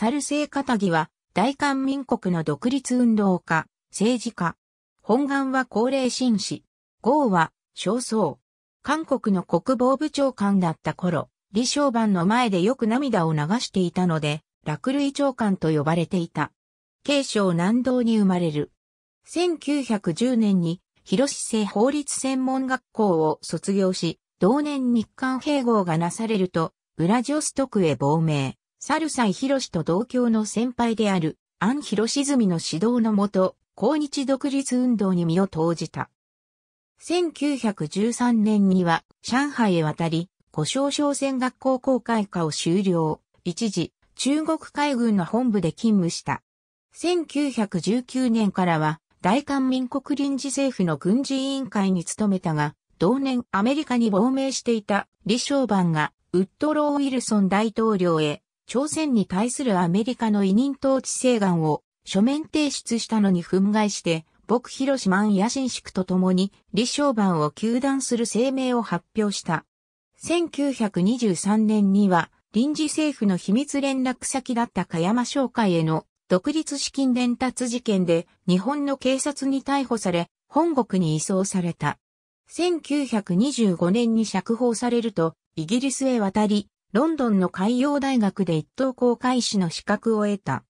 サルセイ・カタギは、大韓民国の独立運動家、政治家。本願は高齢紳士。豪は、少僧。韓国の国防部長官だった頃、李承晩の前でよく涙を流していたので、落類長官と呼ばれていた。慶尚南道に生まれる。1910年に、広市政法律専門学校を卒業し、同年日韓併合がなされると、ウラジオストクへ亡命。サルヒロシと同郷の先輩である、アン・ヒロシズミの指導のもと、抗日独立運動に身を投じた。1913年には上海へ渡り、故小商船学校公開課を修了、一時、中国海軍の本部で勤務した。1919年からは、大韓民国臨時政府の軍事委員会に勤めたが、同年アメリカに亡命していた李承晩が、ウッドロー・ウィルソン大統領へ朝鮮に対するアメリカの委任統治請願を書面提出したのに憤慨して、僕広島安野新宿と共に李承晩を求断する声明を発表した。1923年には臨時政府の秘密連絡先だった香山商会への独立資金伝達事件で日本の警察に逮捕され本国に移送された。1925年に釈放されるとイギリスへ渡りロンドンの海洋大学で一等航海士の資格を得た。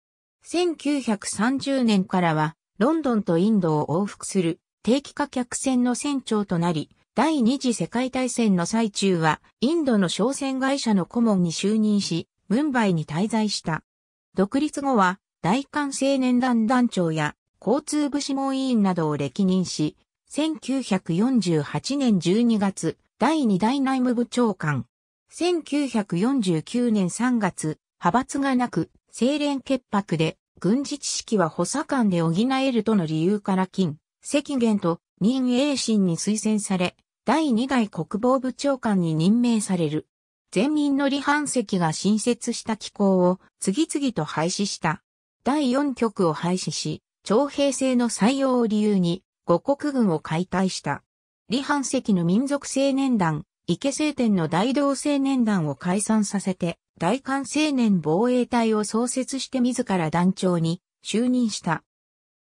1930年からは、ロンドンとインドを往復する定期化客船の船長となり、第二次世界大戦の最中は、インドの商船会社の顧問に就任し、ムンバイに滞在した。独立後は、大韓青年団団長や交通部諮問委員などを歴任し、1948年12月、第二代内務部長官、1949年3月、派閥がなく、清廉潔白で、軍事知識は補佐官で補えるとの理由から金、赤元と任栄心に推薦され、第2代国防部長官に任命される。全民の李藩石が新設した機構を次々と廃止した。第4局を廃止し、徴兵制の採用を理由に、五国軍を解体した。李藩石の民族青年団、池政天の大同青年団を解散させて、大韓青年防衛隊を創設して自ら団長に就任した。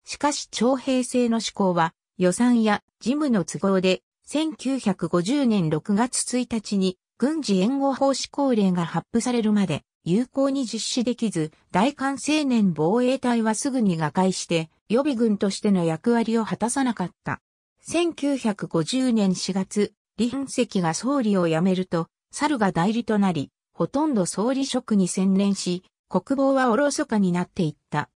しかし徴兵制の施行は予算や事務の都合で1950年6月1日に軍事援護法施行令が発布されるまで有効に実施できず、大韓青年防衛隊はすぐに瓦解して予備軍としての役割を果たさなかった。1950年4月、李雲石が総理を辞めると、猿が代理となり、ほとんど総理職に専念し、国防はおろそかになっていった。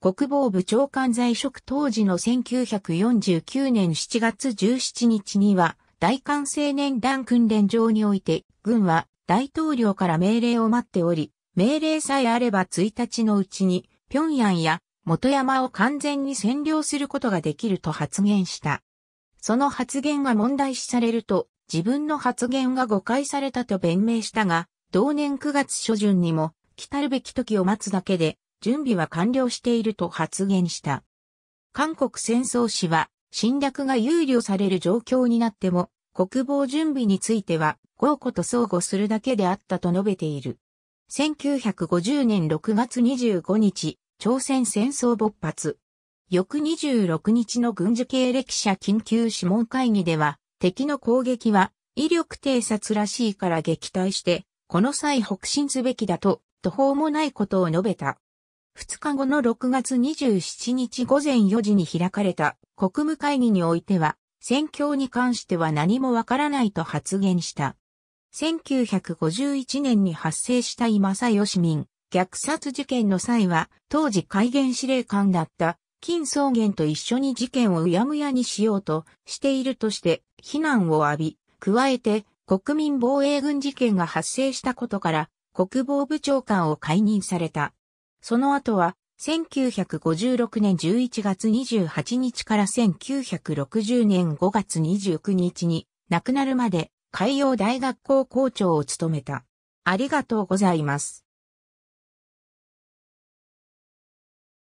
国防部長官在職当時の1949年7月17日には、大韓青年団訓練場において、軍は大統領から命令を待っており、命令さえあれば1日のうちに、平壌や元山を完全に占領することができると発言した。その発言が問題視されると、自分の発言が誤解されたと弁明したが、同年9月初旬にも、来るべき時を待つだけで、準備は完了していると発言した。韓国戦争史は、侵略が憂慮される状況になっても、国防準備については、豪コと相互するだけであったと述べている。1950年6月25日、朝鮮戦争勃発。翌26日の軍事経歴者緊急諮問会議では、敵の攻撃は威力偵察らしいから撃退して、この際北進すべきだと、途方もないことを述べた。2日後の6月27日午前4時に開かれた国務会議においては、戦況に関しては何もわからないと発言した。1951年に発生した今正義民虐殺事件の際は、当時戒厳司令官だった金草原と一緒に事件をうやむやにしようとしているとして非難を浴び、加えて国民防衛軍事件が発生したことから国防部長官を解任された。その後は1956年11月28日から1960年5月29日に亡くなるまで海洋大学校校長を務めた。ありがとうございます。